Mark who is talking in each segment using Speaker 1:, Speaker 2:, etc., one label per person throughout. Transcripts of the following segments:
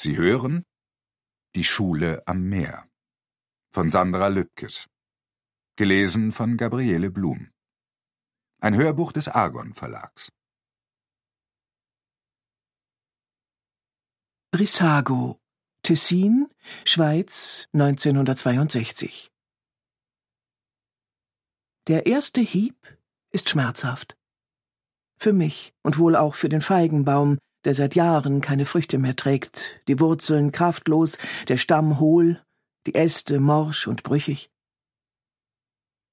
Speaker 1: Sie hören Die Schule am Meer von Sandra Lübkes. Gelesen von Gabriele Blum. Ein Hörbuch des Argon Verlags. Brissago, Tessin, Schweiz, 1962. Der erste Hieb ist schmerzhaft. Für mich und wohl auch für den Feigenbaum, der seit Jahren keine Früchte mehr trägt, die Wurzeln kraftlos, der Stamm hohl, die Äste morsch und brüchig.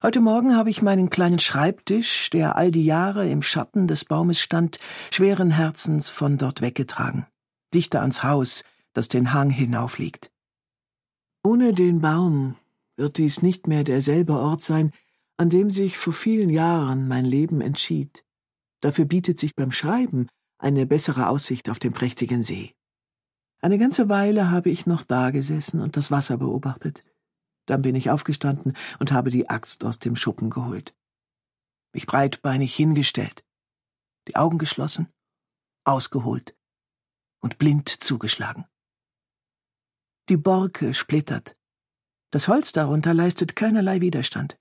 Speaker 1: Heute Morgen habe ich meinen kleinen Schreibtisch, der all die Jahre im Schatten des Baumes stand, schweren Herzens von dort weggetragen, dichter ans Haus, das den Hang hinaufliegt. Ohne den Baum wird dies nicht mehr derselbe Ort sein, an dem sich vor vielen Jahren mein Leben entschied. Dafür bietet sich beim Schreiben eine bessere Aussicht auf den prächtigen See. Eine ganze Weile habe ich noch dagesessen und das Wasser beobachtet. Dann bin ich aufgestanden und habe die Axt aus dem Schuppen geholt. Mich breitbeinig hingestellt, die Augen geschlossen, ausgeholt und blind zugeschlagen. Die Borke splittert. Das Holz darunter leistet keinerlei Widerstand.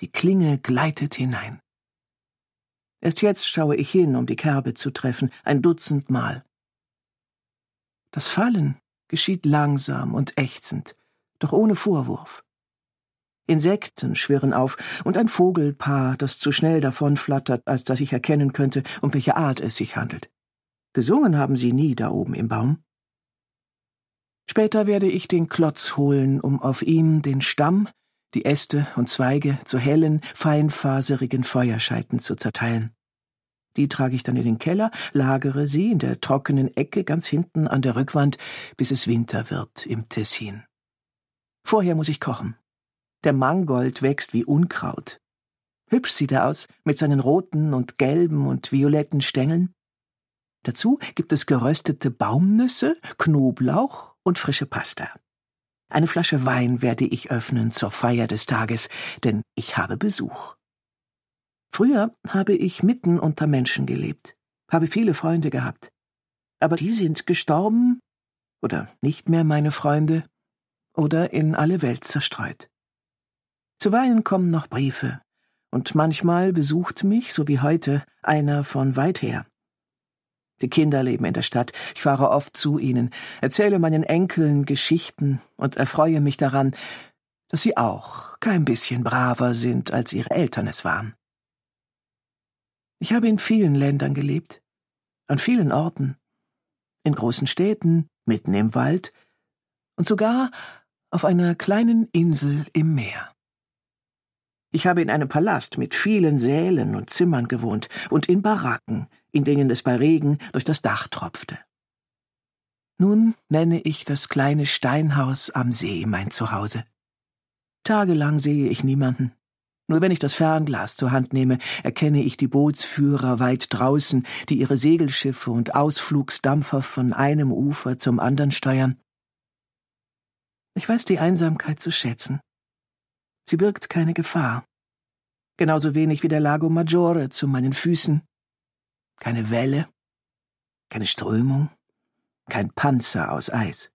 Speaker 1: Die Klinge gleitet hinein. Erst jetzt schaue ich hin, um die Kerbe zu treffen, ein Dutzend Mal. Das Fallen geschieht langsam und ächzend, doch ohne Vorwurf. Insekten schwirren auf und ein Vogelpaar, das zu schnell davonflattert, als dass ich erkennen könnte, um welche Art es sich handelt. Gesungen haben sie nie da oben im Baum. Später werde ich den Klotz holen, um auf ihm den Stamm die Äste und Zweige zu hellen, feinfaserigen Feuerscheiten zu zerteilen. Die trage ich dann in den Keller, lagere sie in der trockenen Ecke ganz hinten an der Rückwand, bis es Winter wird im Tessin. Vorher muss ich kochen. Der Mangold wächst wie Unkraut. Hübsch sieht er aus, mit seinen roten und gelben und violetten Stängeln. Dazu gibt es geröstete Baumnüsse, Knoblauch und frische Pasta. Eine Flasche Wein werde ich öffnen zur Feier des Tages, denn ich habe Besuch. Früher habe ich mitten unter Menschen gelebt, habe viele Freunde gehabt. Aber die sind gestorben oder nicht mehr meine Freunde oder in alle Welt zerstreut. Zuweilen kommen noch Briefe, und manchmal besucht mich, so wie heute, einer von weit her. Die Kinder leben in der Stadt. Ich fahre oft zu ihnen, erzähle meinen Enkeln Geschichten und erfreue mich daran, dass sie auch kein bisschen braver sind, als ihre Eltern es waren. Ich habe in vielen Ländern gelebt, an vielen Orten, in großen Städten, mitten im Wald und sogar auf einer kleinen Insel im Meer. Ich habe in einem Palast mit vielen Sälen und Zimmern gewohnt und in Baracken, in denen es bei Regen durch das Dach tropfte. Nun nenne ich das kleine Steinhaus am See mein Zuhause. Tagelang sehe ich niemanden. Nur wenn ich das Fernglas zur Hand nehme, erkenne ich die Bootsführer weit draußen, die ihre Segelschiffe und Ausflugsdampfer von einem Ufer zum anderen steuern. Ich weiß die Einsamkeit zu schätzen. Sie birgt keine Gefahr. Genauso wenig wie der Lago Maggiore zu meinen Füßen keine Welle, keine Strömung, kein Panzer aus Eis.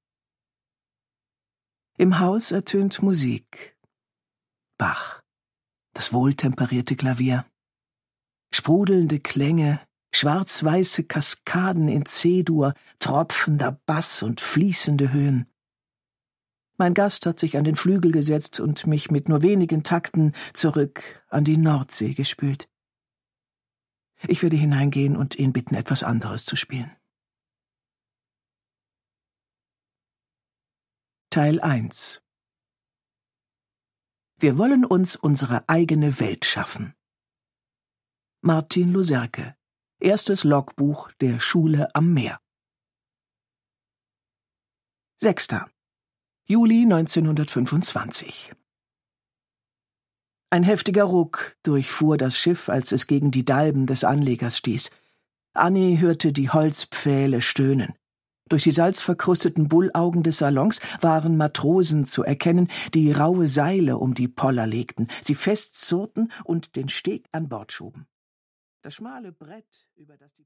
Speaker 1: Im Haus ertönt Musik. Bach, das wohltemperierte Klavier, sprudelnde Klänge, schwarz-weiße Kaskaden in C-Dur, tropfender Bass und fließende Höhen. Mein Gast hat sich an den Flügel gesetzt und mich mit nur wenigen Takten zurück an die Nordsee gespült. Ich werde hineingehen und ihn bitten, etwas anderes zu spielen. Teil 1 Wir wollen uns unsere eigene Welt schaffen. Martin Luserke Erstes Logbuch der Schule am Meer. 6. Juli 1925 ein heftiger Ruck durchfuhr das Schiff, als es gegen die Dalben des Anlegers stieß. Annie hörte die Holzpfähle stöhnen. Durch die salzverkrusteten Bullaugen des Salons waren Matrosen zu erkennen, die raue Seile um die Poller legten, sie festzurrten und den Steg an Bord schoben. Das schmale Brett, über das die